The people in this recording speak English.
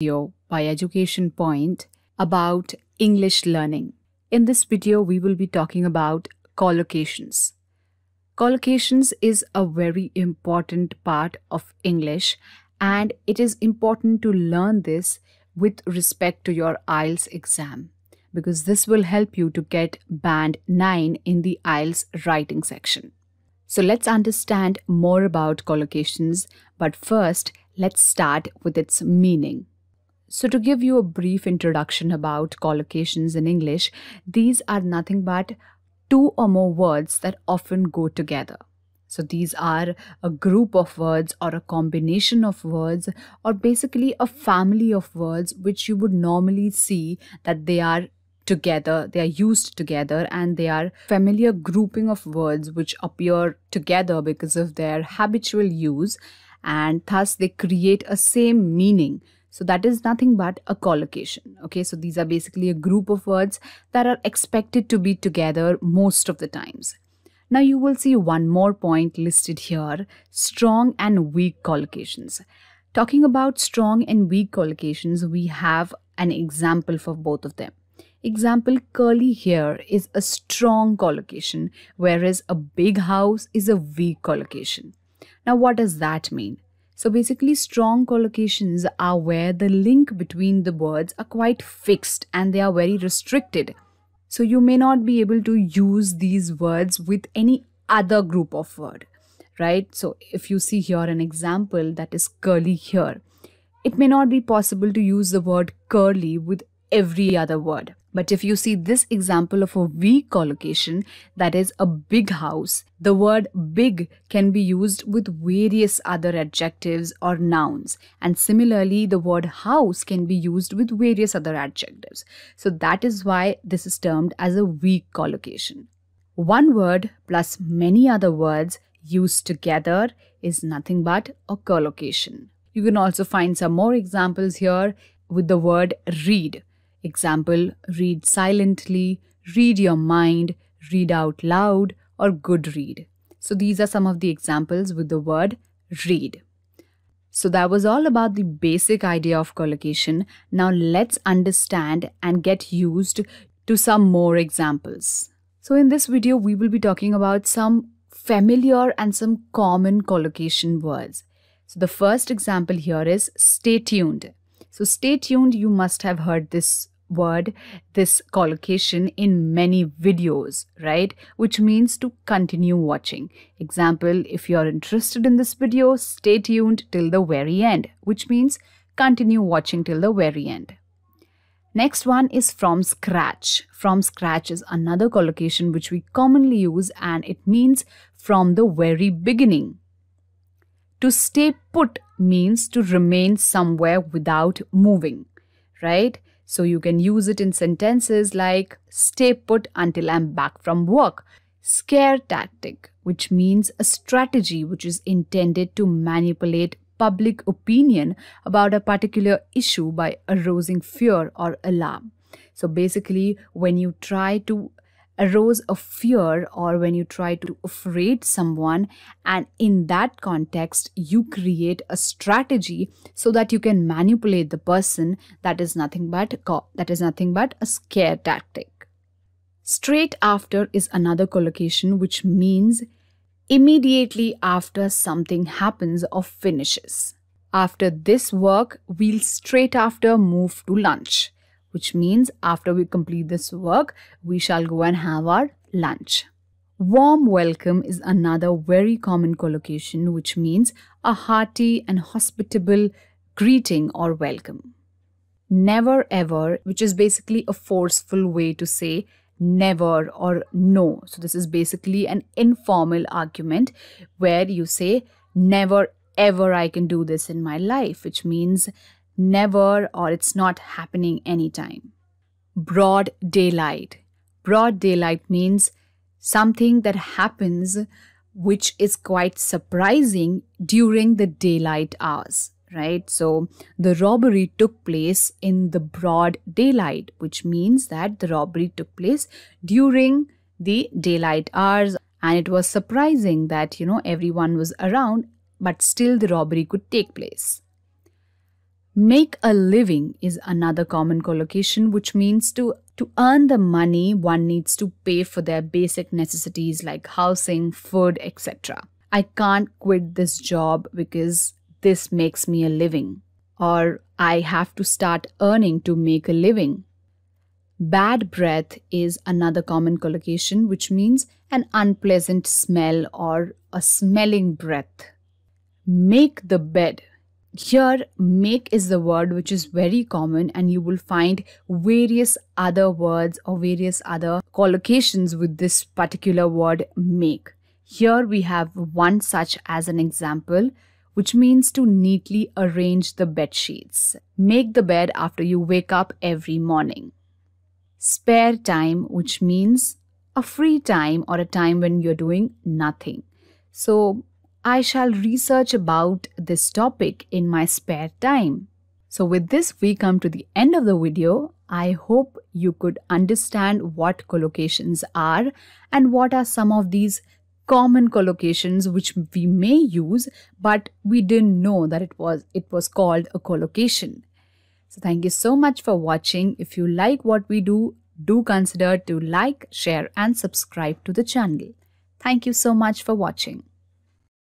video by Education Point about English learning. In this video, we will be talking about collocations. Collocations is a very important part of English and it is important to learn this with respect to your IELTS exam because this will help you to get band 9 in the IELTS writing section. So let's understand more about collocations, but first let's start with its meaning. So, to give you a brief introduction about collocations in English, these are nothing but two or more words that often go together. So, these are a group of words or a combination of words or basically a family of words which you would normally see that they are together, they are used together, and they are familiar grouping of words which appear together because of their habitual use and thus they create a same meaning so that is nothing but a collocation. Okay, so these are basically a group of words that are expected to be together most of the times. Now you will see one more point listed here, strong and weak collocations. Talking about strong and weak collocations, we have an example for both of them. Example curly here is a strong collocation, whereas a big house is a weak collocation. Now what does that mean? So basically, strong collocations are where the link between the words are quite fixed and they are very restricted. So you may not be able to use these words with any other group of word, right? So if you see here an example that is curly here, it may not be possible to use the word curly with every other word. But if you see this example of a weak collocation, that is a big house, the word big can be used with various other adjectives or nouns. And similarly, the word house can be used with various other adjectives. So that is why this is termed as a weak collocation. One word plus many other words used together is nothing but a collocation. You can also find some more examples here with the word read. Example read silently, read your mind, read out loud, or good read. So these are some of the examples with the word read. So that was all about the basic idea of collocation. Now let's understand and get used to some more examples. So in this video, we will be talking about some familiar and some common collocation words. So the first example here is stay tuned. So stay tuned. You must have heard this word, this collocation in many videos, right? Which means to continue watching. Example, if you're interested in this video, stay tuned till the very end, which means continue watching till the very end. Next one is from scratch. From scratch is another collocation which we commonly use and it means from the very beginning. To stay put means to remain somewhere without moving, right? So you can use it in sentences like stay put until I'm back from work. Scare tactic, which means a strategy which is intended to manipulate public opinion about a particular issue by arousing fear or alarm. So basically, when you try to arose a fear or when you try to afraid someone and in that context you create a strategy so that you can manipulate the person that is nothing but that is nothing but a scare tactic straight after is another collocation which means immediately after something happens or finishes after this work we'll straight after move to lunch which means after we complete this work, we shall go and have our lunch. Warm welcome is another very common collocation, which means a hearty and hospitable greeting or welcome. Never ever, which is basically a forceful way to say never or no. So, this is basically an informal argument where you say, Never ever I can do this in my life, which means never or it's not happening anytime. Broad daylight. Broad daylight means something that happens which is quite surprising during the daylight hours, right? So the robbery took place in the broad daylight, which means that the robbery took place during the daylight hours and it was surprising that you know everyone was around but still the robbery could take place Make a living is another common collocation, which means to to earn the money one needs to pay for their basic necessities like housing, food, etc. I can't quit this job because this makes me a living. Or I have to start earning to make a living. Bad breath is another common collocation, which means an unpleasant smell or a smelling breath. Make the bed here, make is the word which is very common, and you will find various other words or various other collocations with this particular word make. Here we have one such as an example, which means to neatly arrange the bed sheets. Make the bed after you wake up every morning. Spare time, which means a free time or a time when you're doing nothing. So I shall research about this topic in my spare time. So with this, we come to the end of the video. I hope you could understand what collocations are and what are some of these common collocations which we may use but we didn't know that it was it was called a collocation. So thank you so much for watching. If you like what we do, do consider to like, share and subscribe to the channel. Thank you so much for watching.